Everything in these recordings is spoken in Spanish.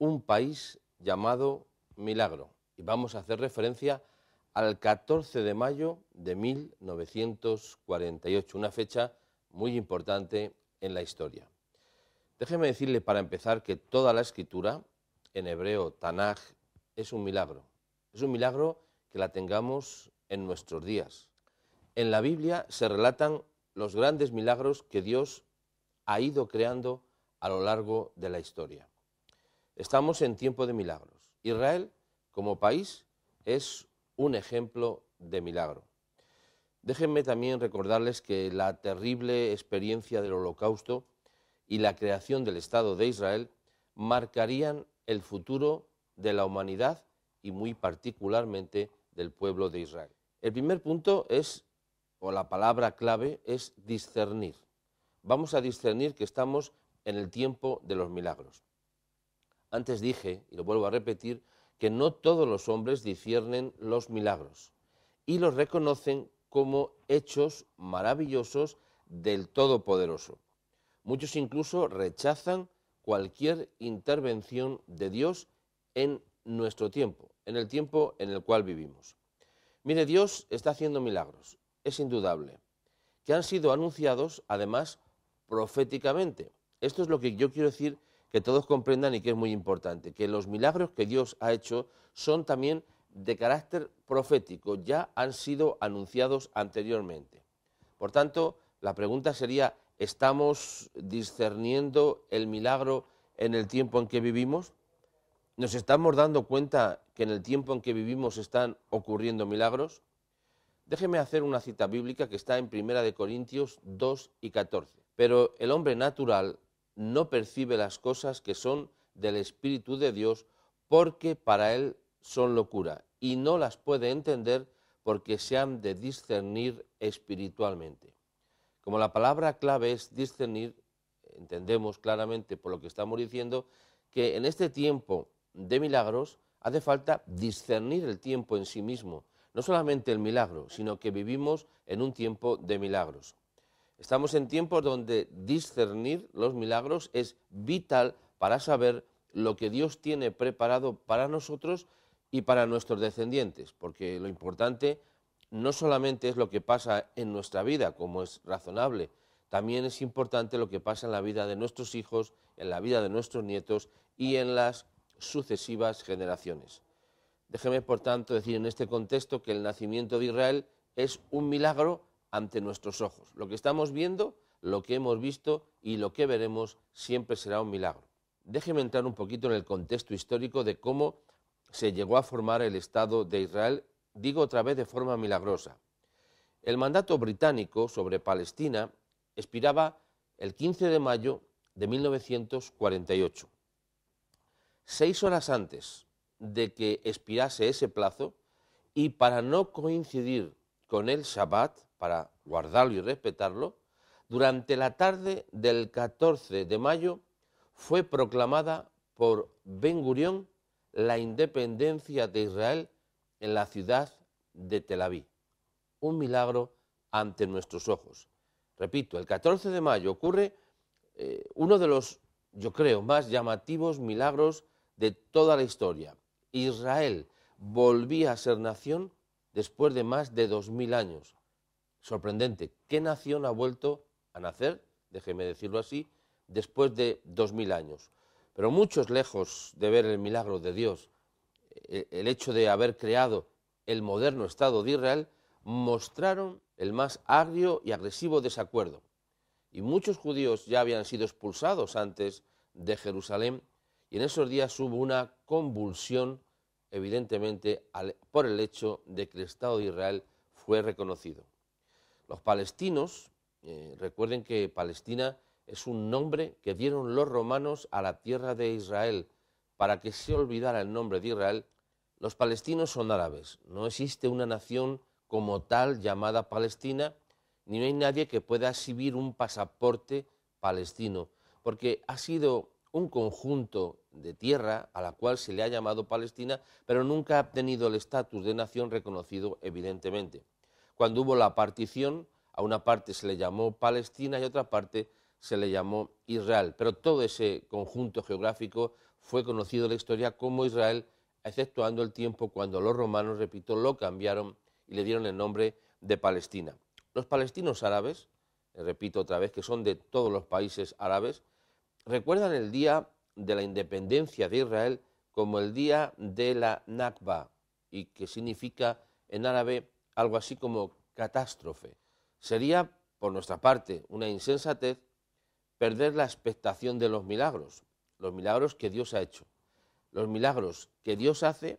un país llamado Milagro. Y vamos a hacer referencia al 14 de mayo de 1948, una fecha muy importante en la historia. Déjeme decirle para empezar que toda la escritura, en hebreo Tanaj, es un milagro. Es un milagro que la tengamos en nuestros días. En la Biblia se relatan los grandes milagros que Dios ha ido creando a lo largo de la historia. Estamos en tiempo de milagros. Israel, como país, es un ejemplo de milagro. Déjenme también recordarles que la terrible experiencia del holocausto y la creación del Estado de Israel marcarían el futuro de la humanidad y muy particularmente del pueblo de Israel. El primer punto es, o la palabra clave, es discernir. Vamos a discernir que estamos en el tiempo de los milagros. Antes dije, y lo vuelvo a repetir, que no todos los hombres disciernen los milagros y los reconocen como hechos maravillosos del Todopoderoso. Muchos incluso rechazan cualquier intervención de Dios en nuestro tiempo, en el tiempo en el cual vivimos. Mire, Dios está haciendo milagros, es indudable, que han sido anunciados además proféticamente. Esto es lo que yo quiero decir que todos comprendan y que es muy importante, que los milagros que Dios ha hecho son también de carácter profético, ya han sido anunciados anteriormente. Por tanto, la pregunta sería, ¿estamos discerniendo el milagro en el tiempo en que vivimos? ¿Nos estamos dando cuenta que en el tiempo en que vivimos están ocurriendo milagros? Déjeme hacer una cita bíblica que está en 1 Corintios 2 y 14. Pero el hombre natural no percibe las cosas que son del Espíritu de Dios porque para él son locura y no las puede entender porque se han de discernir espiritualmente. Como la palabra clave es discernir, entendemos claramente por lo que estamos diciendo que en este tiempo de milagros hace falta discernir el tiempo en sí mismo, no solamente el milagro, sino que vivimos en un tiempo de milagros. Estamos en tiempos donde discernir los milagros es vital para saber lo que Dios tiene preparado para nosotros y para nuestros descendientes, porque lo importante no solamente es lo que pasa en nuestra vida, como es razonable, también es importante lo que pasa en la vida de nuestros hijos, en la vida de nuestros nietos y en las sucesivas generaciones. Déjeme, por tanto, decir en este contexto que el nacimiento de Israel es un milagro ante nuestros ojos. Lo que estamos viendo, lo que hemos visto y lo que veremos siempre será un milagro. Déjeme entrar un poquito en el contexto histórico de cómo se llegó a formar el Estado de Israel, digo otra vez de forma milagrosa. El mandato británico sobre Palestina expiraba el 15 de mayo de 1948. Seis horas antes de que expirase ese plazo y para no coincidir con el Shabbat, para guardarlo y respetarlo, durante la tarde del 14 de mayo fue proclamada por Ben Gurión la independencia de Israel en la ciudad de Tel Aviv. Un milagro ante nuestros ojos. Repito, el 14 de mayo ocurre eh, uno de los, yo creo, más llamativos milagros de toda la historia. Israel volvía a ser nación después de más de 2.000 años sorprendente. ¿Qué nación ha vuelto a nacer, déjeme decirlo así, después de dos mil años? Pero muchos lejos de ver el milagro de Dios, e, el hecho de haber creado el moderno Estado de Israel, mostraron el más agrio y agresivo desacuerdo. Y muchos judíos ya habían sido expulsados antes de Jerusalén y en esos días hubo una convulsión, evidentemente, por el hecho de que el Estado de Israel fue reconocido. Los palestinos, eh, recuerden que Palestina es un nombre que dieron los romanos a la tierra de Israel. Para que se olvidara el nombre de Israel, los palestinos son árabes. No existe una nación como tal llamada Palestina, ni hay nadie que pueda exhibir un pasaporte palestino, porque ha sido un conjunto de tierra a la cual se le ha llamado Palestina, pero nunca ha obtenido el estatus de nación reconocido evidentemente cuando hubo la partición, a una parte se le llamó Palestina y a otra parte se le llamó Israel. Pero todo ese conjunto geográfico fue conocido en la historia como Israel, exceptuando el tiempo cuando los romanos, repito, lo cambiaron y le dieron el nombre de Palestina. Los palestinos árabes, eh, repito otra vez, que son de todos los países árabes, recuerdan el día de la independencia de Israel como el día de la Nakba, y que significa en árabe algo así como catástrofe. Sería, por nuestra parte, una insensatez perder la expectación de los milagros, los milagros que Dios ha hecho, los milagros que Dios hace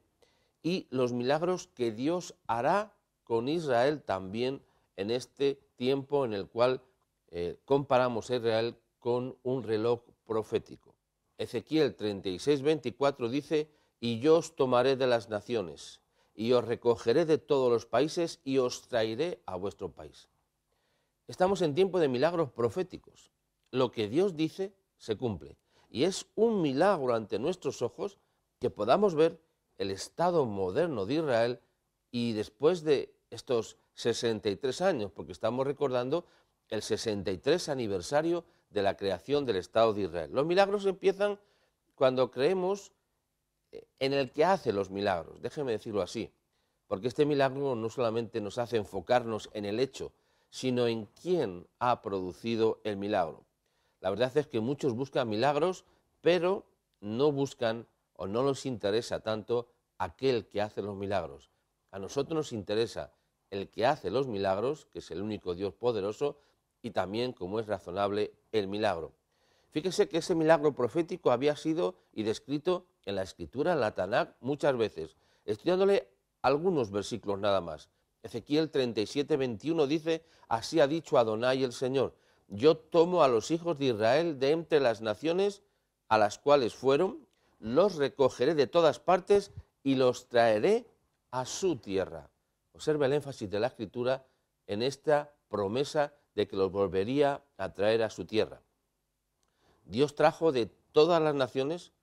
y los milagros que Dios hará con Israel también en este tiempo en el cual eh, comparamos a Israel con un reloj profético. Ezequiel 24 dice, y yo os tomaré de las naciones y os recogeré de todos los países y os traeré a vuestro país. Estamos en tiempo de milagros proféticos. Lo que Dios dice se cumple. Y es un milagro ante nuestros ojos que podamos ver el estado moderno de Israel y después de estos 63 años, porque estamos recordando el 63 aniversario de la creación del Estado de Israel. Los milagros empiezan cuando creemos en el que hace los milagros, déjeme decirlo así, porque este milagro no solamente nos hace enfocarnos en el hecho, sino en quién ha producido el milagro. La verdad es que muchos buscan milagros, pero no buscan o no nos interesa tanto aquel que hace los milagros. A nosotros nos interesa el que hace los milagros, que es el único Dios poderoso, y también, como es razonable, el milagro. Fíjese que ese milagro profético había sido y descrito en la escritura, en la Tanakh, muchas veces, estudiándole algunos versículos nada más. Ezequiel 37, 21 dice, así ha dicho Adonai el Señor, yo tomo a los hijos de Israel de entre las naciones a las cuales fueron, los recogeré de todas partes y los traeré a su tierra. Observa el énfasis de la escritura en esta promesa de que los volvería a traer a su tierra. Dios trajo de todas las naciones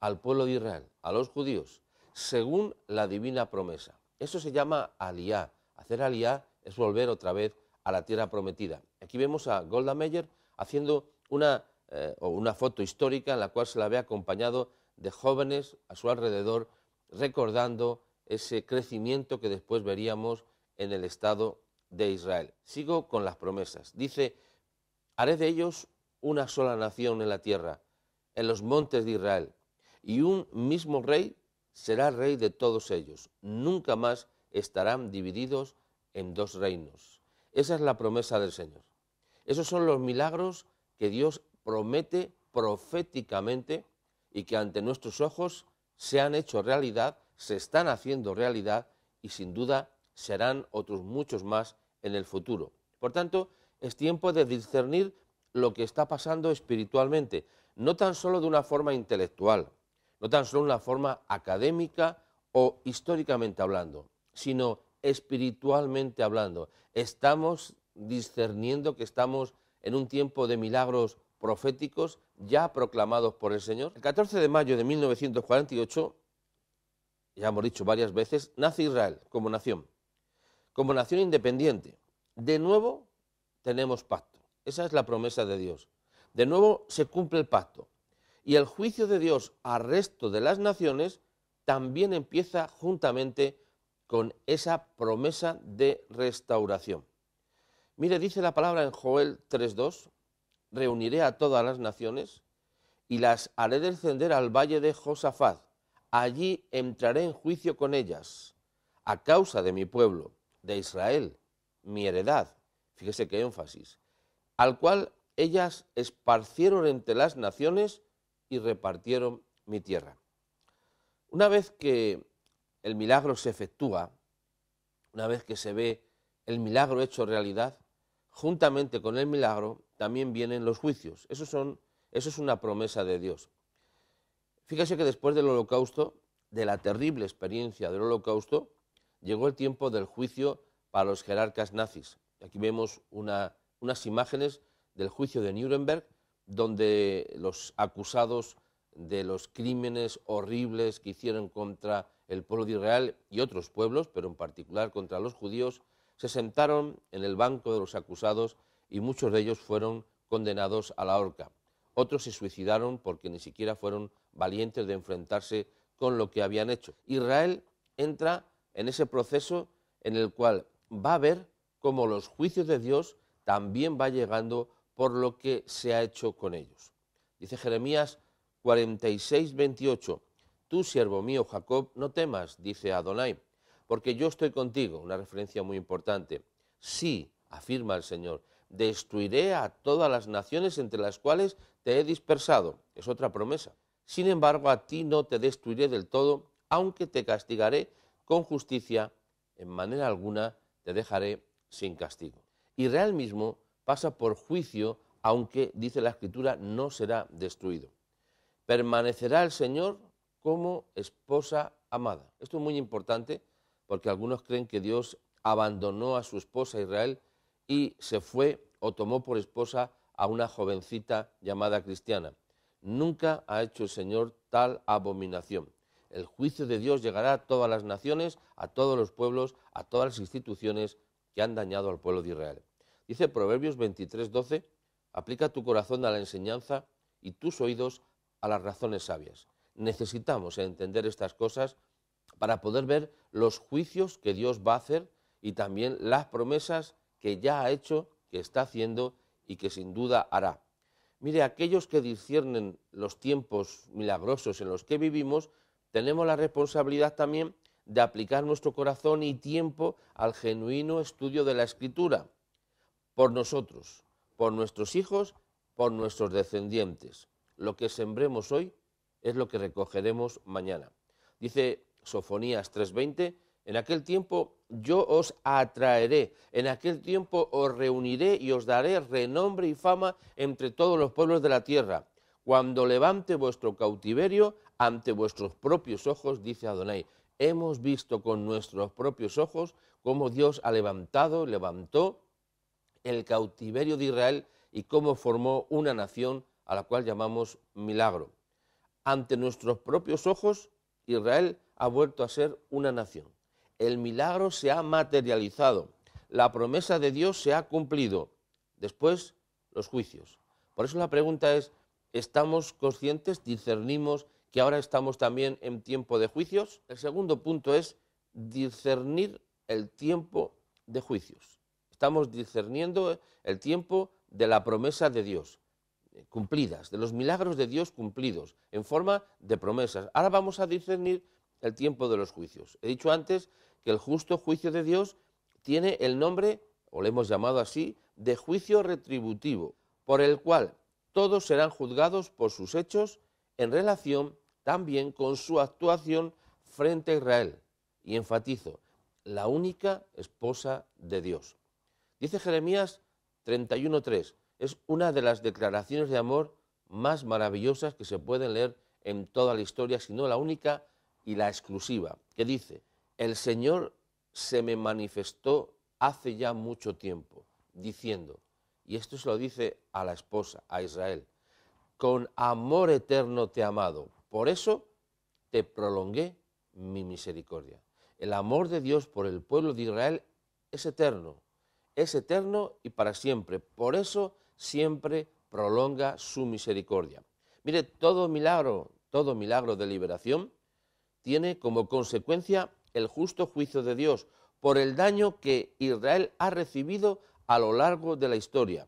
al pueblo de Israel, a los judíos, según la divina promesa. Eso se llama aliá. Hacer aliá es volver otra vez a la tierra prometida. Aquí vemos a Golda Meir haciendo una, eh, una foto histórica en la cual se la ve acompañado de jóvenes a su alrededor, recordando ese crecimiento que después veríamos en el Estado de Israel. Sigo con las promesas. Dice, haré de ellos una sola nación en la tierra, en los montes de Israel, y un mismo rey será rey de todos ellos. Nunca más estarán divididos en dos reinos. Esa es la promesa del Señor. Esos son los milagros que Dios promete proféticamente y que ante nuestros ojos se han hecho realidad, se están haciendo realidad y sin duda serán otros muchos más en el futuro. Por tanto, es tiempo de discernir lo que está pasando espiritualmente, no tan solo de una forma intelectual, no tan solo una forma académica o históricamente hablando, sino espiritualmente hablando. Estamos discerniendo que estamos en un tiempo de milagros proféticos ya proclamados por el Señor. El 14 de mayo de 1948, ya hemos dicho varias veces, nace Israel como nación, como nación independiente. De nuevo tenemos pacto. Esa es la promesa de Dios. De nuevo se cumple el pacto y el juicio de Dios al resto de las naciones también empieza juntamente con esa promesa de restauración. Mire, dice la palabra en Joel 3.2, reuniré a todas las naciones y las haré descender al valle de Josafat. Allí entraré en juicio con ellas, a causa de mi pueblo, de Israel, mi heredad. Fíjese qué énfasis. Al cual ellas esparcieron entre las naciones y repartieron mi tierra. Una vez que el milagro se efectúa, una vez que se ve el milagro hecho realidad, juntamente con el milagro también vienen los juicios. Eso, son, eso es una promesa de Dios. Fíjese que después del holocausto, de la terrible experiencia del holocausto, llegó el tiempo del juicio para los jerarcas nazis. Aquí vemos unas imágenes del juicio de Nuremberg donde los acusados de los crímenes horribles que hicieron contra el pueblo de Israel y otros pueblos, pero en particular contra los judíos, se sentaron en el banco de los acusados y muchos de ellos fueron condenados a la horca. Otros se suicidaron porque ni siquiera fueron valientes de enfrentarse con lo que habían hecho. Israel entra en ese proceso en el cual va a ver cómo los juicios de Dios también va llegando por lo que se ha hecho con ellos. Dice Jeremías 46, 28, Tú, siervo mío Jacob, no temas, dice Adonai, porque yo estoy contigo, una referencia muy importante. Sí, afirma el Señor, destruiré a todas las naciones entre las cuales te he dispersado. Es otra promesa. Sin embargo, a ti no te destruiré del todo, aunque te castigaré con justicia, en manera alguna te dejaré sin castigo. Y real mismo pasa por juicio, aunque, dice la Escritura, no será destruido. Permanecerá el Señor como esposa amada. Esto es muy importante porque algunos creen que Dios abandonó a su esposa Israel y se fue o tomó por esposa a una jovencita llamada cristiana. Nunca ha hecho el Señor tal abominación. El juicio de Dios llegará a todas las naciones, a todos los pueblos, a todas las instituciones que han dañado al pueblo de Israel. Dice Proverbios 23, 12, aplica tu corazón a la enseñanza y tus oídos a las razones sabias. Necesitamos entender estas cosas para poder ver los juicios que Dios va a hacer y también las promesas que ya ha hecho, que está haciendo y que sin duda hará. Mire, aquellos que disciernen los tiempos milagrosos en los que vivimos, tenemos la responsabilidad también de aplicar nuestro corazón y tiempo al genuino estudio de la escritura por nosotros, por nuestros hijos, por nuestros descendientes. Lo que sembremos hoy es lo que recogeremos mañana. Dice Sofonías 3:20, en aquel tiempo yo os atraeré, en aquel tiempo os reuniré y os daré renombre y fama entre todos los pueblos de la tierra. Cuando levante vuestro cautiverio ante vuestros propios ojos, dice Adonai, hemos visto con nuestros propios ojos cómo Dios ha levantado, levantó el cautiverio de Israel y cómo formó una nación a la cual llamamos milagro. Ante nuestros propios ojos, Israel ha vuelto a ser una nación. El milagro se ha materializado, la promesa de Dios se ha cumplido. Después, los juicios. Por eso la pregunta es, ¿estamos conscientes, discernimos que ahora estamos también en tiempo de juicios? El segundo punto es discernir el tiempo de juicios. Estamos discerniendo el tiempo de la promesa de Dios eh, cumplidas, de los milagros de Dios cumplidos, en forma de promesas. Ahora vamos a discernir el tiempo de los juicios. He dicho antes que el justo juicio de Dios tiene el nombre, o le hemos llamado así, de juicio retributivo, por el cual todos serán juzgados por sus hechos en relación también con su actuación frente a Israel. Y enfatizo, la única esposa de Dios. Dice Jeremías 31.3, es una de las declaraciones de amor más maravillosas que se pueden leer en toda la historia, sino la única y la exclusiva, que dice, el Señor se me manifestó hace ya mucho tiempo, diciendo, y esto se lo dice a la esposa, a Israel, con amor eterno te he amado, por eso te prolongué mi misericordia. El amor de Dios por el pueblo de Israel es eterno, es eterno y para siempre. Por eso siempre prolonga su misericordia. Mire, todo milagro, todo milagro de liberación tiene como consecuencia el justo juicio de Dios por el daño que Israel ha recibido a lo largo de la historia,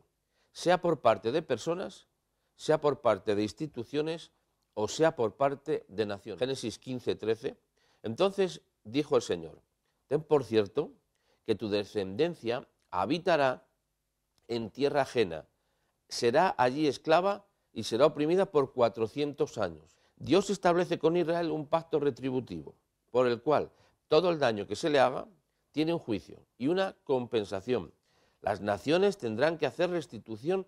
sea por parte de personas, sea por parte de instituciones o sea por parte de naciones. Génesis 15, 13. Entonces dijo el Señor, ten por cierto que tu descendencia habitará en tierra ajena, será allí esclava y será oprimida por 400 años. Dios establece con Israel un pacto retributivo, por el cual todo el daño que se le haga tiene un juicio y una compensación. Las naciones tendrán que hacer restitución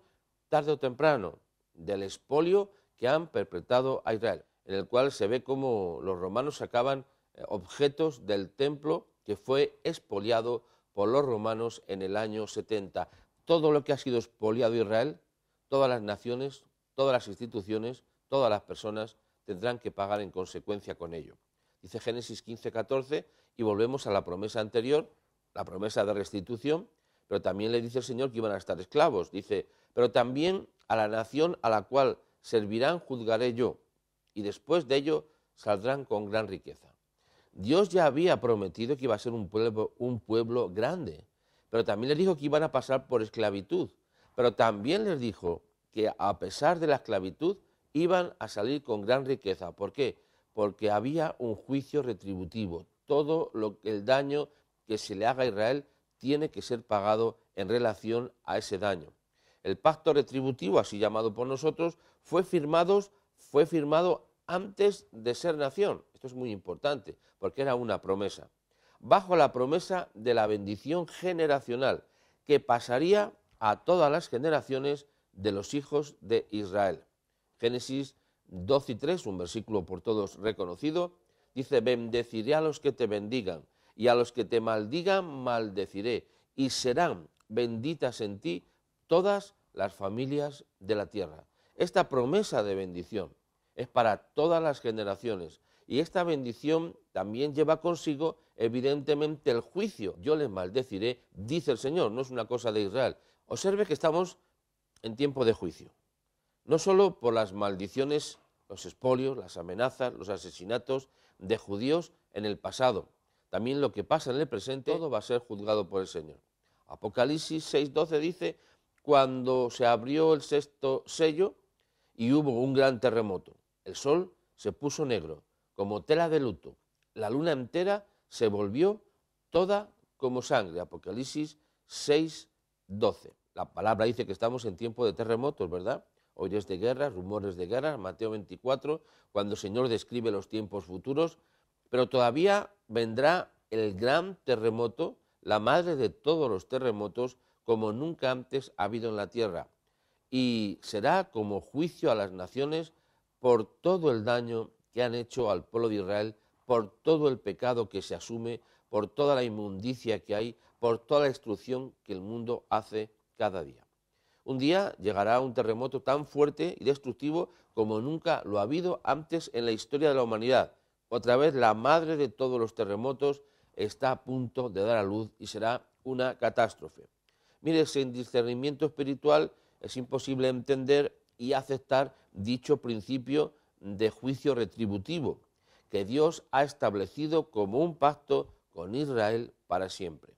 tarde o temprano del expolio que han perpetrado a Israel, en el cual se ve cómo los romanos sacaban eh, objetos del templo que fue expoliado por los romanos en el año 70. Todo lo que ha sido expoliado Israel, todas las naciones, todas las instituciones, todas las personas tendrán que pagar en consecuencia con ello. Dice Génesis 15, 14, y volvemos a la promesa anterior, la promesa de restitución, pero también le dice el Señor que iban a estar esclavos. Dice, pero también a la nación a la cual servirán juzgaré yo, y después de ello saldrán con gran riqueza. Dios ya había prometido que iba a ser un pueblo, grande, pero también les dijo que iban a pasar por esclavitud, pero también les dijo que a pesar de la esclavitud iban a salir con gran riqueza. ¿Por qué? Porque había un juicio retributivo. Todo lo, el daño que se le haga a Israel tiene que ser pagado en relación a ese daño. El pacto retributivo, así llamado por nosotros, fue firmado antes de ser nación. Esto es muy importante, porque era una promesa. Bajo la promesa de la bendición generacional, que pasaría a todas las generaciones de los hijos de Israel. Génesis 12 y 3, un versículo por todos reconocido, dice, bendeciré a los que te bendigan, y a los que te maldigan, maldeciré, y serán benditas en ti todas las familias de la tierra. Esta promesa de bendición es para todas las generaciones y esta bendición también lleva consigo, evidentemente, el juicio. Yo les maldeciré, dice el Señor, no es una cosa de Israel. Observe que estamos en tiempo de juicio. No solo por las maldiciones, los espolios, las amenazas, los asesinatos de judíos en el pasado. También lo que pasa en el presente, todo va a ser juzgado por el Señor. Apocalipsis 6.12 dice, cuando se abrió el sexto sello y hubo un gran terremoto, el sol se puso negro como tela de luto. La luna entera se volvió toda como sangre. Apocalipsis 6, 12. La palabra dice que estamos en tiempo de terremotos, ¿verdad? Oyes de guerras, rumores de guerra, Mateo 24, cuando el Señor describe los tiempos futuros, pero todavía vendrá el gran terremoto, la madre de todos los terremotos, como nunca antes ha habido en la tierra, y será como juicio a las naciones por todo el daño que han hecho al pueblo de Israel por todo el pecado que se asume, por toda la inmundicia que hay, por toda la destrucción que el mundo hace cada día. Un día llegará un terremoto tan fuerte y destructivo como nunca lo ha habido antes en la historia de la humanidad. Otra vez la madre de todos los terremotos está a punto de dar a luz y será una catástrofe. Mire, sin discernimiento espiritual es imposible entender y aceptar dicho principio de juicio retributivo que Dios ha establecido como un pacto con Israel para siempre.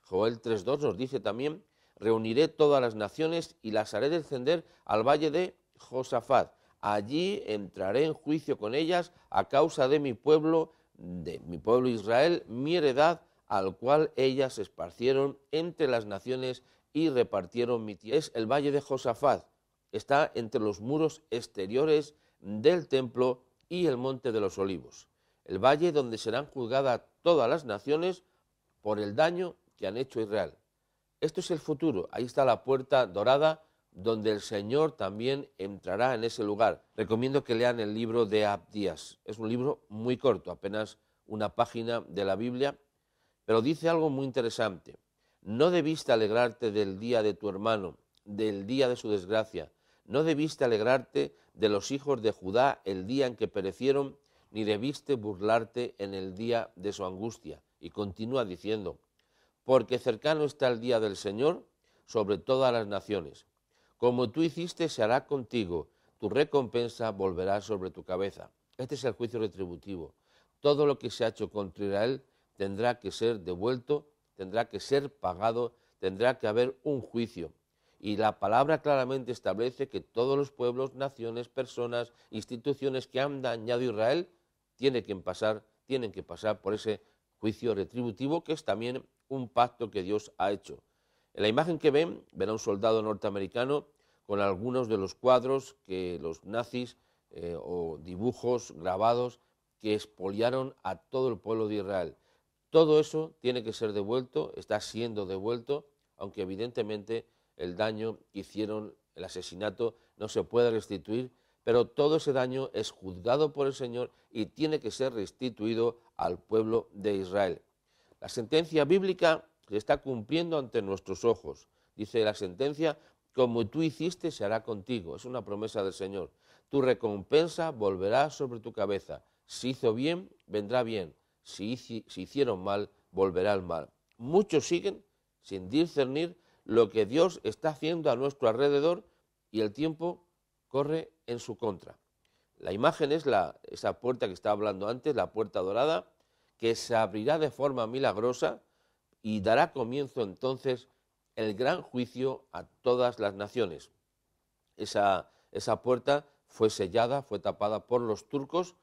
Joel 3.2 nos dice también, reuniré todas las naciones y las haré descender al valle de Josafat. Allí entraré en juicio con ellas a causa de mi pueblo, de mi pueblo Israel, mi heredad, al cual ellas esparcieron entre las naciones y repartieron mi tierra. Es el valle de Josafat, está entre los muros exteriores del templo y el monte de los olivos, el valle donde serán juzgadas todas las naciones por el daño que han hecho Israel. Esto es el futuro, ahí está la puerta dorada donde el Señor también entrará en ese lugar. Recomiendo que lean el libro de Abdías, es un libro muy corto, apenas una página de la Biblia, pero dice algo muy interesante. No debiste alegrarte del día de tu hermano, del día de su desgracia, no debiste alegrarte de los hijos de Judá el día en que perecieron, ni debiste burlarte en el día de su angustia. Y continúa diciendo, porque cercano está el día del Señor sobre todas las naciones. Como tú hiciste, se hará contigo, tu recompensa volverá sobre tu cabeza. Este es el juicio retributivo. Todo lo que se ha hecho contra Israel tendrá que ser devuelto, tendrá que ser pagado, tendrá que haber un juicio. Y la palabra claramente establece que todos los pueblos, naciones, personas, instituciones que han dañado a Israel tienen que pasar, tienen que pasar por ese juicio retributivo que es también un pacto que Dios ha hecho. En la imagen que ven, verá un soldado norteamericano con algunos de los cuadros que los nazis eh, o dibujos grabados que expoliaron a todo el pueblo de Israel. Todo eso tiene que ser devuelto, está siendo devuelto, aunque evidentemente el daño, hicieron el asesinato, no se puede restituir, pero todo ese daño es juzgado por el Señor y tiene que ser restituido al pueblo de Israel. La sentencia bíblica se está cumpliendo ante nuestros ojos. Dice la sentencia, como tú hiciste, se hará contigo. Es una promesa del Señor. Tu recompensa volverá sobre tu cabeza. Si hizo bien, vendrá bien. Si, si hicieron mal, volverá al mal. Muchos siguen sin discernir lo que Dios está haciendo a nuestro alrededor y el tiempo corre en su contra. La imagen es esa puerta que estaba hablando antes, la puerta dorada, que se abrirá de forma milagrosa y dará comienzo entonces el gran juicio a todas las naciones. Esa, puerta fue sellada, fue tapada por los turcos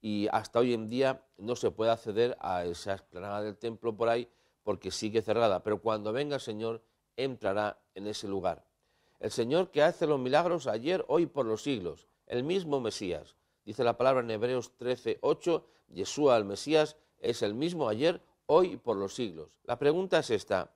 y hasta hoy en día no se puede acceder a esa esplanada del templo por ahí porque sigue cerrada. Pero cuando venga el Señor entrará en ese lugar. El Señor que hace los milagros ayer, hoy, por los siglos, el mismo Mesías. Dice la palabra en Hebreos 13, 8, Yeshua el Mesías es el mismo ayer, hoy, por los siglos. La pregunta es esta,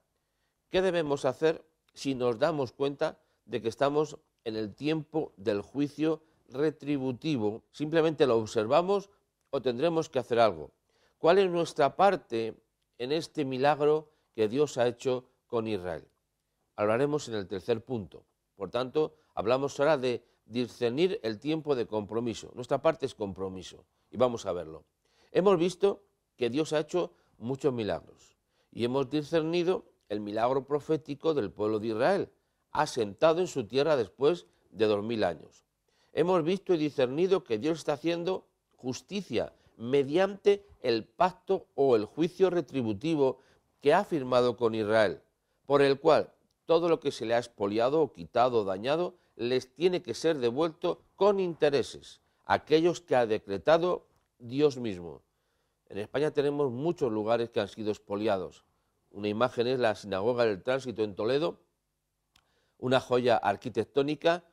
¿qué debemos hacer si nos damos cuenta de que estamos en el tiempo del juicio retributivo? ¿Simplemente lo observamos o tendremos que hacer algo? ¿Cuál es nuestra parte en este milagro que Dios ha hecho con Israel? hablaremos en el tercer punto. Por tanto, hablamos ahora de discernir el tiempo de compromiso. Nuestra parte es compromiso y vamos a verlo. Hemos visto que Dios ha hecho muchos milagros y hemos discernido el milagro profético del pueblo de Israel, asentado en su tierra después de dos mil años. Hemos visto y discernido que Dios está haciendo justicia mediante el pacto o el juicio retributivo que ha firmado con Israel, por el cual todo lo que se le ha expoliado o quitado o dañado les tiene que ser devuelto con intereses, aquellos que ha decretado Dios mismo. En España tenemos muchos lugares que han sido expoliados. Una imagen es la Sinagoga del Tránsito en Toledo, una joya arquitectónica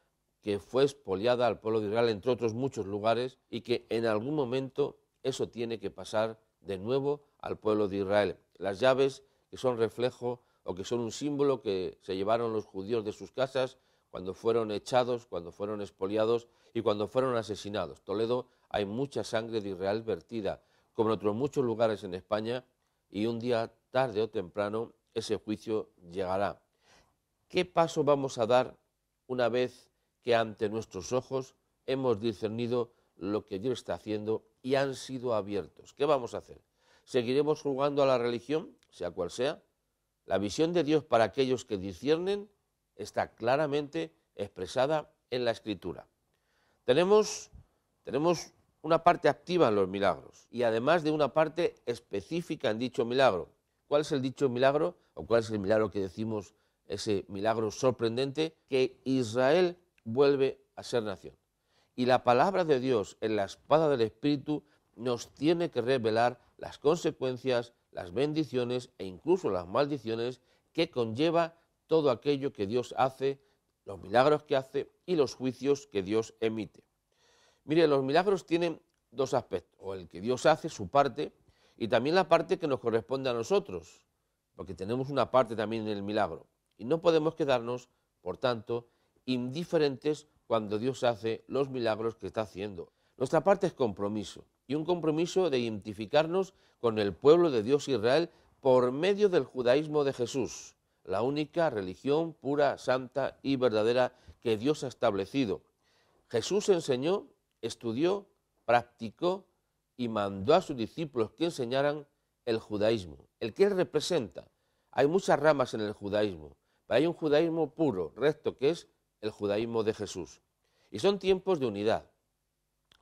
que fue expoliada al pueblo de Israel, entre otros muchos lugares, y que en algún momento eso tiene que pasar de nuevo al pueblo de Israel. Las llaves que son reflejo o que son un símbolo que se llevaron los judíos de sus casas cuando fueron echados, cuando fueron expoliados y cuando fueron asesinados. Toledo hay mucha sangre de Israel vertida, como en otros muchos lugares en España, y un día tarde o temprano ese juicio llegará. ¿Qué paso vamos a dar una vez que ante nuestros ojos hemos discernido lo que Dios está haciendo y han sido abiertos? ¿Qué vamos a hacer? ¿Seguiremos jugando a la religión, sea cual sea? La visión de Dios para aquellos que disciernen está claramente expresada en la Escritura. Tenemos, tenemos una parte activa en los milagros y además de una parte específica en dicho milagro. ¿Cuál es el dicho milagro o cuál es el milagro que decimos ese milagro sorprendente? Que Israel vuelve a ser nación. Y la palabra de Dios en la espada del Espíritu nos tiene que revelar las consecuencias las bendiciones e incluso las maldiciones que conlleva todo aquello que Dios hace, los milagros que hace y los juicios que Dios emite. Mire, los milagros tienen dos aspectos, o el que Dios hace, su parte, y también la parte que nos corresponde a nosotros, porque tenemos una parte también en el milagro. Y no podemos quedarnos, por tanto, indiferentes cuando Dios hace los milagros que está haciendo. Nuestra parte es compromiso y un compromiso de identificarnos con el pueblo de Dios Israel por medio del judaísmo de Jesús, la única religión pura, santa y verdadera que Dios ha establecido. Jesús enseñó, estudió, practicó y mandó a sus discípulos que enseñaran el judaísmo, el que representa. Hay muchas ramas en el judaísmo, pero hay un judaísmo puro, recto, que es el judaísmo de Jesús. Y son tiempos de unidad,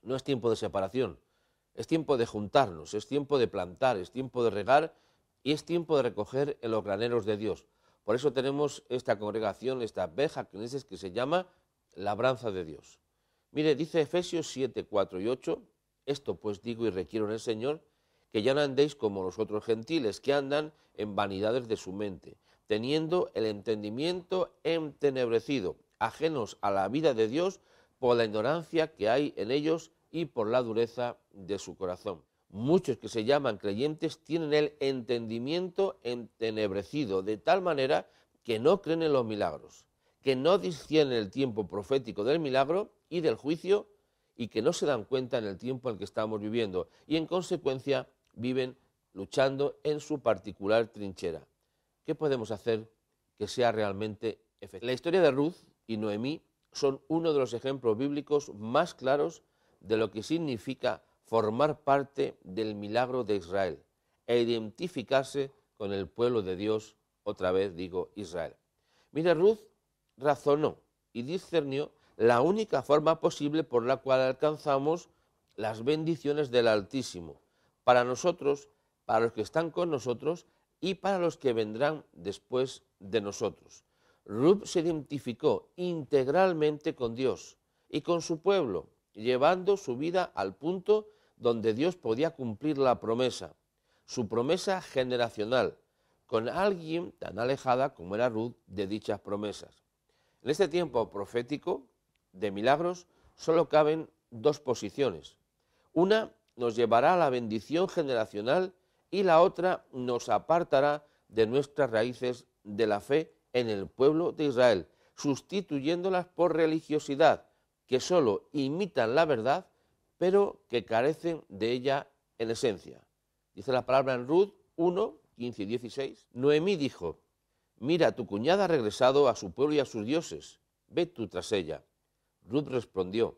no es tiempo de separación. Es tiempo de juntarnos, es tiempo de plantar, es tiempo de regar y es tiempo de recoger en los graneros de Dios. Por eso tenemos esta congregación, esta Beja que se llama Labranza de Dios. Mire, dice Efesios 7, 4 y 8, esto pues digo y requiero en el Señor, que ya no andéis como los otros gentiles, que andan en vanidades de su mente, teniendo el entendimiento entenebrecido, ajenos a la vida de Dios por la ignorancia que hay en ellos y por la dureza de su corazón. Muchos que se llaman creyentes tienen el entendimiento entenebrecido, de tal manera que no creen en los milagros, que no discienden el tiempo profético del milagro y del juicio y que no se dan cuenta en el tiempo en el que estamos viviendo y en consecuencia viven luchando en su particular trinchera. ¿Qué podemos hacer que sea realmente efectivo? La historia de Ruth y Noemí son uno de los ejemplos bíblicos más claros de lo que significa formar parte del milagro de Israel e identificarse con el pueblo de Dios, otra vez digo Israel. Mira, Ruth razonó y discernió la única forma posible por la cual alcanzamos las bendiciones del Altísimo, para nosotros, para los que están con nosotros y para los que vendrán después de nosotros. Ruth se identificó integralmente con Dios y con su pueblo llevando su vida al punto donde Dios podía cumplir la promesa, su promesa generacional, con alguien tan alejada como era Ruth de dichas promesas. En este tiempo profético de milagros solo caben dos posiciones. Una nos llevará a la bendición generacional y la otra nos apartará de nuestras raíces de la fe en el pueblo de Israel, sustituyéndolas por religiosidad, que solo imitan la verdad, pero que carecen de ella en esencia. Dice la palabra en Ruth 1, 15 y 16. Noemí dijo, mira, tu cuñada ha regresado a su pueblo y a sus dioses, ve tú tras ella. Ruth respondió,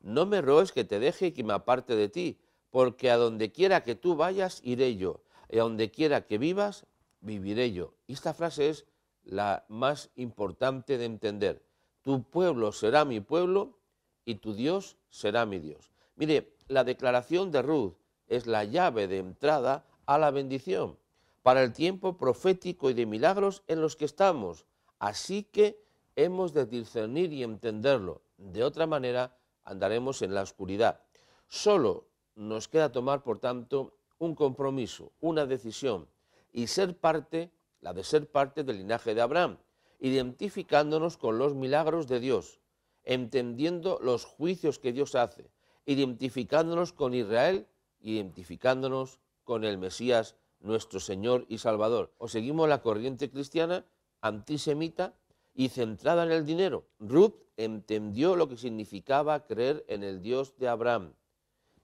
no me roes que te deje y que me aparte de ti, porque a donde quiera que tú vayas, iré yo, y a donde quiera que vivas, viviré yo. Y esta frase es la más importante de entender. Tu pueblo será mi pueblo y tu Dios será mi Dios. Mire, la declaración de Ruth es la llave de entrada a la bendición para el tiempo profético y de milagros en los que estamos. Así que hemos de discernir y entenderlo. De otra manera, andaremos en la oscuridad. Solo nos queda tomar, por tanto, un compromiso, una decisión, y ser parte, la de ser parte del linaje de Abraham, identificándonos con los milagros de Dios entendiendo los juicios que Dios hace, identificándonos con Israel, identificándonos con el Mesías, nuestro Señor y Salvador. O seguimos la corriente cristiana antisemita y centrada en el dinero. Ruth entendió lo que significaba creer en el Dios de Abraham,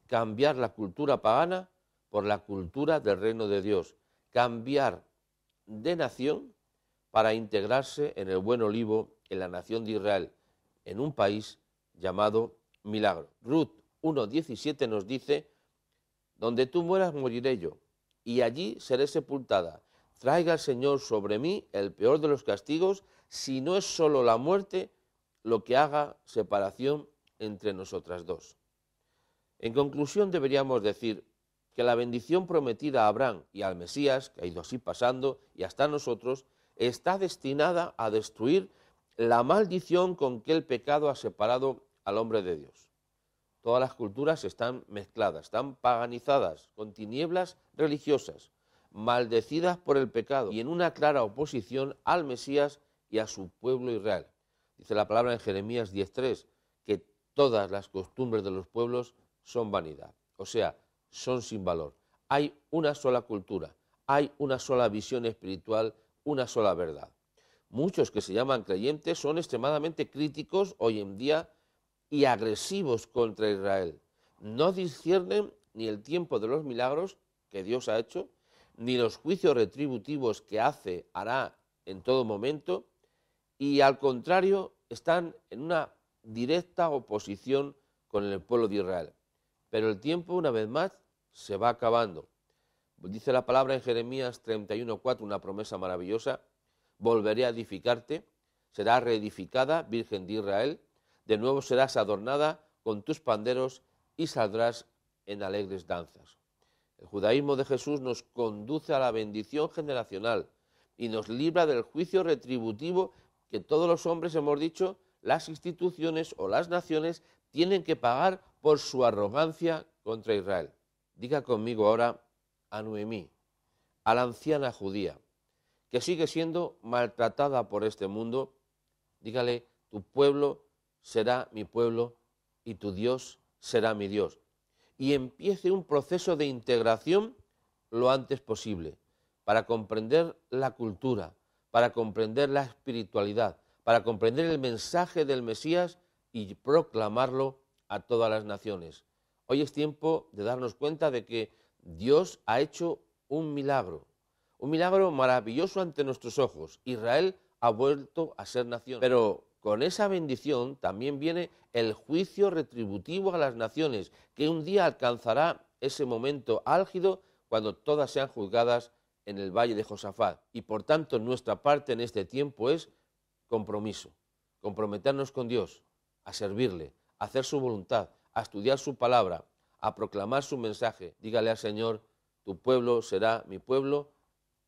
cambiar la cultura pagana por la cultura del reino de Dios, cambiar de nación para integrarse en el buen olivo en la nación de Israel en un país llamado milagro. Ruth 1.17 nos dice, donde tú mueras moriré yo, y allí seré sepultada. Traiga el Señor sobre mí el peor de los castigos, si no es solo la muerte lo que haga separación entre nosotras dos. En conclusión deberíamos decir que la bendición prometida a Abraham y al Mesías, que ha ido así pasando, y hasta nosotros, está destinada a destruir la maldición con que el pecado ha separado al hombre de Dios. Todas las culturas están mezcladas, están paganizadas, con tinieblas religiosas, maldecidas por el pecado y en una clara oposición al Mesías y a su pueblo Israel. Dice la palabra en Jeremías 10.3, que todas las costumbres de los pueblos son vanidad, o sea, son sin valor. Hay una sola cultura, hay una sola visión espiritual, una sola verdad muchos que se llaman creyentes son extremadamente críticos hoy en día y agresivos contra Israel. No disciernen ni el tiempo de los milagros que Dios ha hecho, ni los juicios retributivos que hace, hará en todo momento, y al contrario están en una directa oposición con el pueblo de Israel. Pero el tiempo, una vez más, se va acabando. Dice la palabra en Jeremías 31.4, una promesa maravillosa, volveré a edificarte, será reedificada, Virgen de Israel, de nuevo serás adornada con tus panderos y saldrás en alegres danzas. El judaísmo de Jesús nos conduce a la bendición generacional y nos libra del juicio retributivo que todos los hombres, hemos dicho, las instituciones o las naciones tienen que pagar por su arrogancia contra Israel. Diga conmigo ahora a Noemí, a la anciana judía, sigue siendo maltratada por este mundo, dígale, tu pueblo será mi pueblo y tu Dios será mi Dios. Y empiece un proceso de integración lo antes posible, para comprender la cultura, para comprender la espiritualidad, para comprender el mensaje del Mesías y proclamarlo a todas las naciones. Hoy es tiempo de darnos cuenta de que Dios ha hecho un milagro, un milagro maravilloso ante nuestros ojos. Israel ha vuelto a ser nación. Pero con esa bendición también viene el juicio retributivo a las naciones, que un día alcanzará ese momento álgido cuando todas sean juzgadas en el valle de Josafat. Y por tanto nuestra parte en este tiempo es compromiso, comprometernos con Dios, a servirle, a hacer su voluntad, a estudiar su palabra, a proclamar su mensaje. Dígale al Señor, tu pueblo será mi pueblo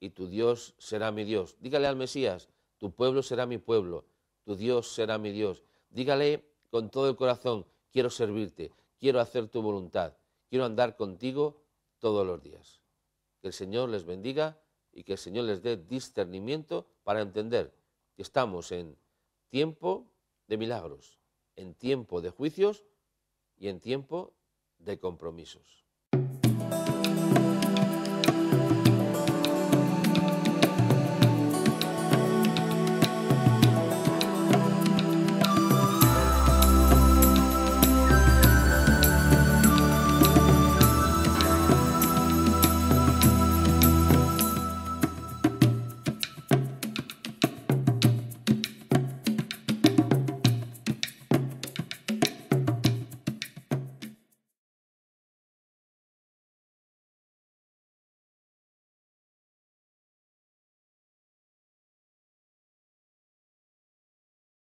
y tu Dios será mi Dios. Dígale al Mesías, tu pueblo será mi pueblo, tu Dios será mi Dios. Dígale con todo el corazón, quiero servirte, quiero hacer tu voluntad, quiero andar contigo todos los días. Que el Señor les bendiga y que el Señor les dé discernimiento para entender que estamos en tiempo de milagros, en tiempo de juicios y en tiempo de compromisos.